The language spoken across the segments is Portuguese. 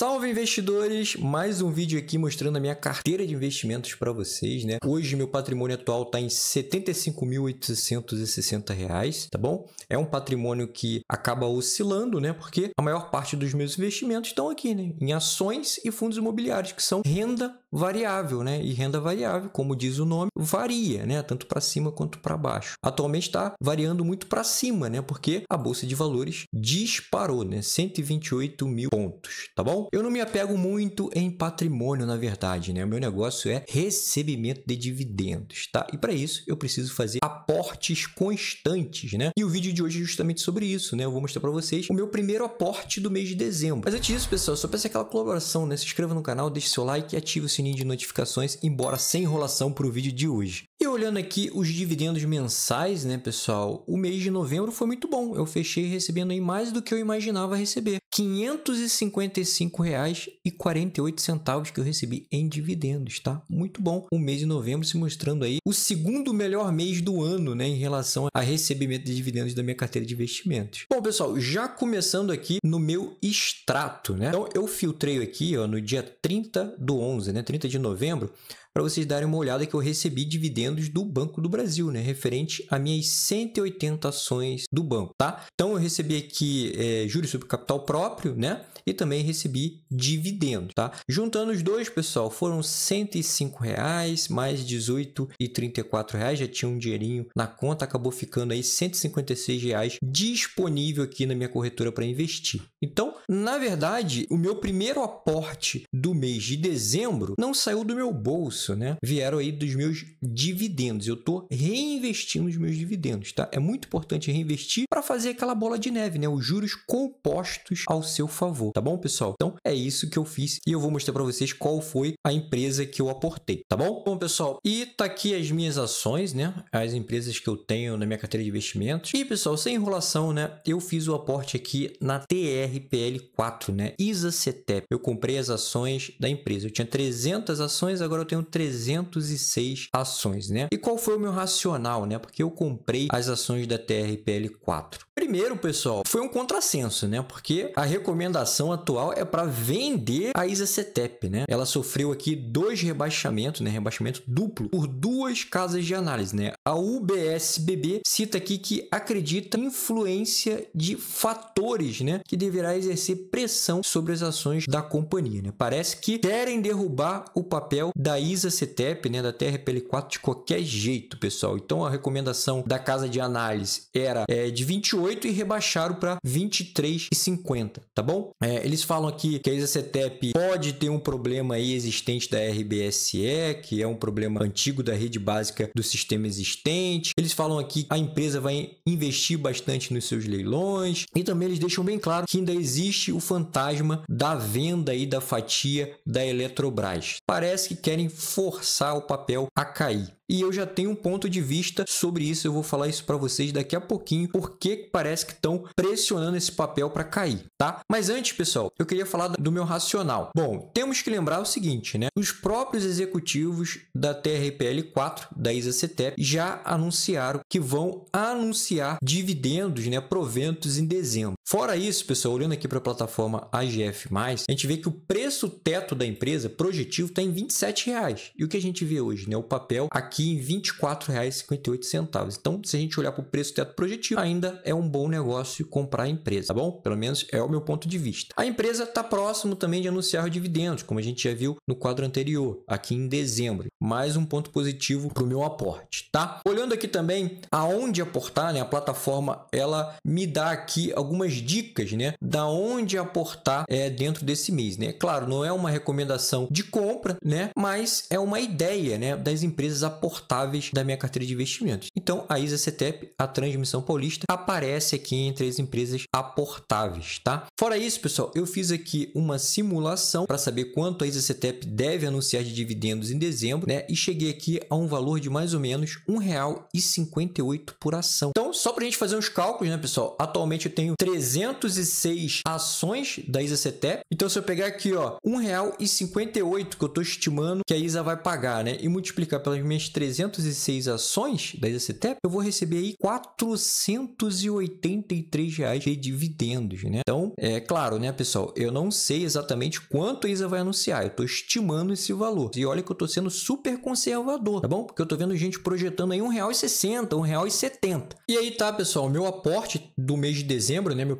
Salve investidores, mais um vídeo aqui mostrando a minha carteira de investimentos para vocês, né? Hoje meu patrimônio atual está em R$ 75.860, tá bom? É um patrimônio que acaba oscilando, né? Porque a maior parte dos meus investimentos estão aqui, né? Em ações e fundos imobiliários, que são renda variável, né? E renda variável, como diz o nome, varia, né? Tanto para cima quanto para baixo. Atualmente está variando muito para cima, né? Porque a bolsa de valores disparou, né? 128 mil pontos, tá bom? Eu não me apego muito em patrimônio, na verdade, né? O meu negócio é recebimento de dividendos, tá? E para isso eu preciso fazer aportes constantes, né? E o vídeo de hoje é justamente sobre isso, né? Eu vou mostrar para vocês o meu primeiro aporte do mês de dezembro. Mas antes disso, pessoal, só peço aquela colaboração, né? Se inscreva no canal, deixe seu like e ative o sininho de notificações, embora sem enrolação para o vídeo de hoje olhando aqui os dividendos mensais, né, pessoal? O mês de novembro foi muito bom. Eu fechei recebendo aí mais do que eu imaginava receber. R$ 555,48 que eu recebi em dividendos, tá? Muito bom. O mês de novembro se mostrando aí o segundo melhor mês do ano, né, em relação a recebimento de dividendos da minha carteira de investimentos. Bom, pessoal, já começando aqui no meu extrato, né? Então eu filtrei aqui, ó, no dia 30 do 11, né, 30 de novembro, para vocês darem uma olhada que eu recebi dividendos do Banco do Brasil, né? Referente a minhas 180 ações do banco, tá? Então eu recebi aqui é, juros sobre capital próprio, né? e também recebi dividendo, tá? Juntando os dois, pessoal, foram R$ 105 reais, mais e 18,34. Reais. Já tinha um dinheirinho na conta, acabou ficando aí 156 reais disponível aqui na minha corretora para investir. Então, na verdade, o meu primeiro aporte do mês de dezembro não saiu do meu bolso, né? Vieram aí dos meus dividendos. Eu tô reinvestindo os meus dividendos, tá? É muito importante reinvestir para fazer aquela bola de neve, né? Os juros compostos ao seu favor, tá? tá bom, pessoal? Então é isso que eu fiz e eu vou mostrar para vocês qual foi a empresa que eu aportei, tá bom? Bom, pessoal, e tá aqui as minhas ações, né? As empresas que eu tenho na minha carteira de investimentos. E, pessoal, sem enrolação, né? Eu fiz o aporte aqui na TRPL4, né? ISACETEP. Eu comprei as ações da empresa. Eu tinha 300 ações, agora eu tenho 306 ações, né? E qual foi o meu racional, né? Porque eu comprei as ações da TRPL4. Primeiro, pessoal, foi um contrassenso, né? Porque a recomendação situação atual é para vender a Isacetep, né? Ela sofreu aqui dois rebaixamentos, né? Rebaixamento duplo por duas casas de análise, né? A UBSBB cita aqui que acredita influência de fatores, né? Que deverá exercer pressão sobre as ações da companhia, né? Parece que querem derrubar o papel da Isacetep, né? Da TRPL4 de qualquer jeito, pessoal. Então a recomendação da casa de análise era é, de 28 e rebaixaram para 23,50, tá bom? É, é, eles falam aqui que a ISACETEP pode ter um problema aí existente da RBSE, que é um problema antigo da rede básica do sistema existente. Eles falam aqui que a empresa vai investir bastante nos seus leilões e também eles deixam bem claro que ainda existe o fantasma da venda aí da fatia da Eletrobras. Parece que querem forçar o papel a cair. E eu já tenho um ponto de vista sobre isso, eu vou falar isso para vocês daqui a pouquinho, porque parece que estão pressionando esse papel para cair, tá? Mas antes, pessoal, eu queria falar do meu racional. Bom, temos que lembrar o seguinte, né? Os próprios executivos da TRPL 4, da ISACETEP, já anunciaram que vão anunciar dividendos, né, proventos em dezembro. Fora isso, pessoal, olhando aqui para a plataforma AGF+, a gente vê que o preço teto da empresa projetivo está em R$ 27,00. E o que a gente vê hoje, né? O papel aqui em R$ 24,58. Então, se a gente olhar para o preço teto projetivo, ainda é um bom negócio comprar a empresa, tá bom? Pelo menos é o meu ponto de vista. A empresa está próximo também de anunciar dividendos, como a gente já viu no quadro anterior, aqui em dezembro. Mais um ponto positivo para o meu aporte, tá? Olhando aqui também aonde aportar, né? A plataforma, ela me dá aqui algumas dicas, né? Da onde aportar é, dentro desse mês, né? Claro, não é uma recomendação de compra, né? Mas é uma ideia, né? Das empresas aportáveis da minha carteira de investimentos. Então, a ISA CETEP, a Transmissão Paulista, aparece aqui entre as empresas aportáveis, tá? Fora isso, pessoal, eu fiz aqui uma simulação para saber quanto a ISA CETEP deve anunciar de dividendos em dezembro, né? E cheguei aqui a um valor de mais ou menos R$ 1,58 por ação. Então, só para a gente fazer uns cálculos, né, pessoal? Atualmente eu tenho 300 306 ações da ISA CETEP. Então, se eu pegar aqui, ó, R$1,58 que eu estou estimando que a ISA vai pagar, né? E multiplicar pelas minhas 306 ações da ISA CETEP, eu vou receber aí R$483 reais de dividendos, né? Então, é claro, né, pessoal? Eu não sei exatamente quanto a ISA vai anunciar. Eu estou estimando esse valor. E olha que eu estou sendo super conservador, tá bom? Porque eu estou vendo gente projetando aí R$1,60, R$1,70. E aí, tá, pessoal? Meu aporte do mês de dezembro, né? Meu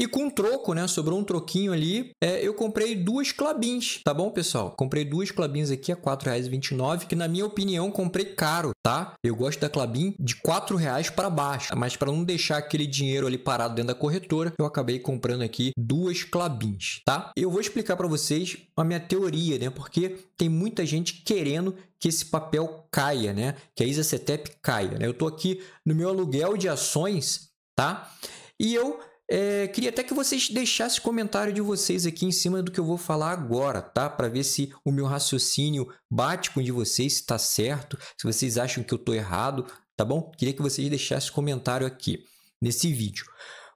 E com um troco, né? Sobrou um troquinho ali. É, eu comprei duas clabins, tá bom, pessoal? Comprei duas clabins aqui a R$4,29, que na minha opinião comprei caro, tá? Eu gosto da clabin de R$ reais para baixo, mas para não deixar aquele dinheiro ali parado dentro da corretora, eu acabei comprando aqui duas clabins, tá? Eu vou explicar para vocês a minha teoria, né? Porque tem muita gente querendo que esse papel caia, né? Que a Isacetep caia, né? Eu tô aqui no meu aluguel de ações, tá? E eu é, queria até que vocês deixassem comentário de vocês aqui em cima do que eu vou falar agora, tá? Para ver se o meu raciocínio bate com o de vocês, se está certo, se vocês acham que eu estou errado, tá bom? Queria que vocês deixassem comentário aqui nesse vídeo.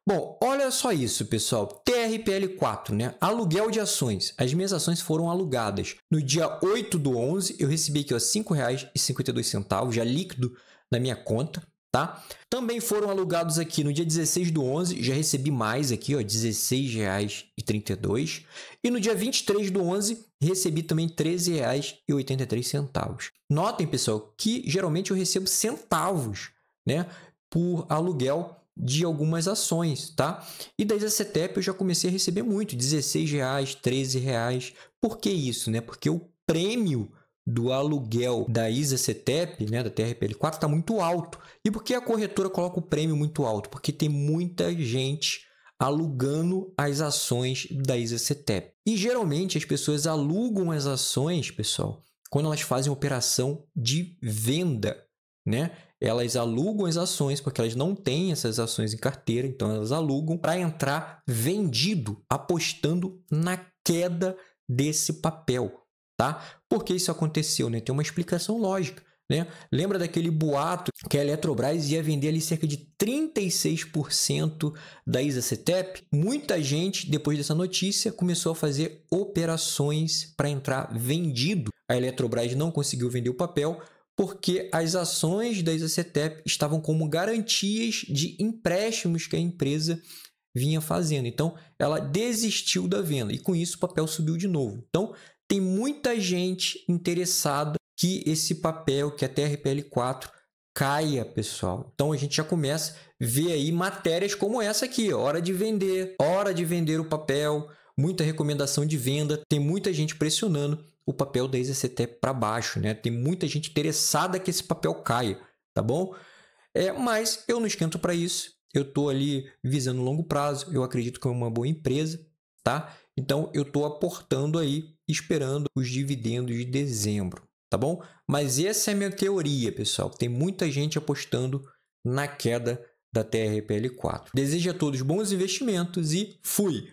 Bom, olha só isso, pessoal. TRPL4, né? Aluguel de ações. As minhas ações foram alugadas. No dia 8 do 11, eu recebi aqui R$ 5,52, já líquido na minha conta, tá? Também foram alugados aqui no dia 16 do 11, já recebi mais aqui, ó, R$16,32. E no dia 23 do 11, recebi também R$13,83. Notem, pessoal, que geralmente eu recebo centavos, né, por aluguel de algumas ações, tá? E a CETEP eu já comecei a receber muito, R$16,13. Por que isso, né? Porque o prêmio do aluguel da ISA CETEP, né, da TRPL4, está muito alto. E por que a corretora coloca o prêmio muito alto? Porque tem muita gente alugando as ações da ISA CETEP. E geralmente as pessoas alugam as ações, pessoal, quando elas fazem operação de venda, né? Elas alugam as ações porque elas não têm essas ações em carteira, então elas alugam para entrar vendido, apostando na queda desse papel tá? Por que isso aconteceu, né? Tem uma explicação lógica. Né? Lembra daquele boato que a Eletrobras ia vender ali cerca de 36% da Isacetep? Muita gente, depois dessa notícia, começou a fazer operações para entrar vendido. A Eletrobras não conseguiu vender o papel porque as ações da Isacetep estavam como garantias de empréstimos que a empresa vinha fazendo. Então, ela desistiu da venda e com isso o papel subiu de novo. Então, tem muita gente interessada que esse papel, que a é TRPL4 caia, pessoal. Então a gente já começa a ver aí matérias como essa aqui, hora de vender, hora de vender o papel, muita recomendação de venda, tem muita gente pressionando o papel da EZCT para baixo, né? Tem muita gente interessada que esse papel caia, tá bom? É, mas eu não esquento para isso. Eu estou ali visando longo prazo, eu acredito que é uma boa empresa, tá? Então eu estou aportando aí, esperando os dividendos de dezembro, tá bom? Mas essa é a minha teoria, pessoal. Tem muita gente apostando na queda da TRPL4. Desejo a todos bons investimentos e fui!